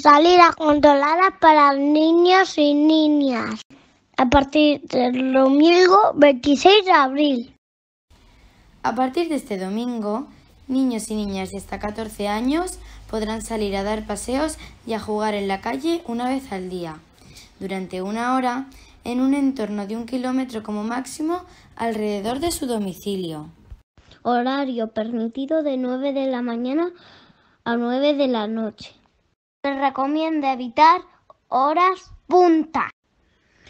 Salidas controladas para niños y niñas a partir del domingo 26 de abril. A partir de este domingo, niños y niñas de hasta 14 años podrán salir a dar paseos y a jugar en la calle una vez al día, durante una hora, en un entorno de un kilómetro como máximo alrededor de su domicilio. Horario permitido de 9 de la mañana a 9 de la noche. Se recomienda evitar horas punta.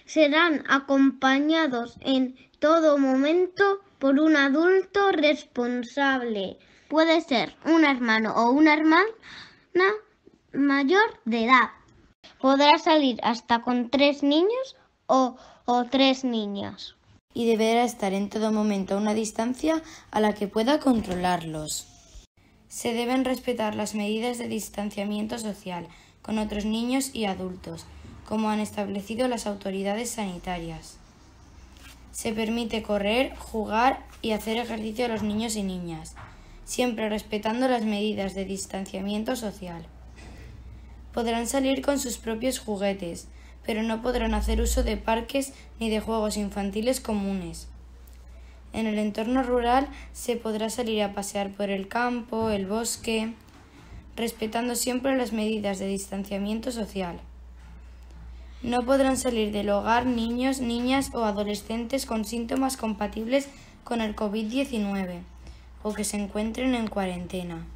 Serán acompañados en todo momento por un adulto responsable. Puede ser un hermano o una hermana mayor de edad. Podrá salir hasta con tres niños o tres niñas. Y deberá estar en todo momento a una distancia a la que pueda controlarlos. Se deben respetar las medidas de distanciamiento social con otros niños y adultos, como han establecido las autoridades sanitarias. Se permite correr, jugar y hacer ejercicio a los niños y niñas, siempre respetando las medidas de distanciamiento social. Podrán salir con sus propios juguetes, pero no podrán hacer uso de parques ni de juegos infantiles comunes. En el entorno rural se podrá salir a pasear por el campo, el bosque, respetando siempre las medidas de distanciamiento social. No podrán salir del hogar niños, niñas o adolescentes con síntomas compatibles con el COVID-19 o que se encuentren en cuarentena.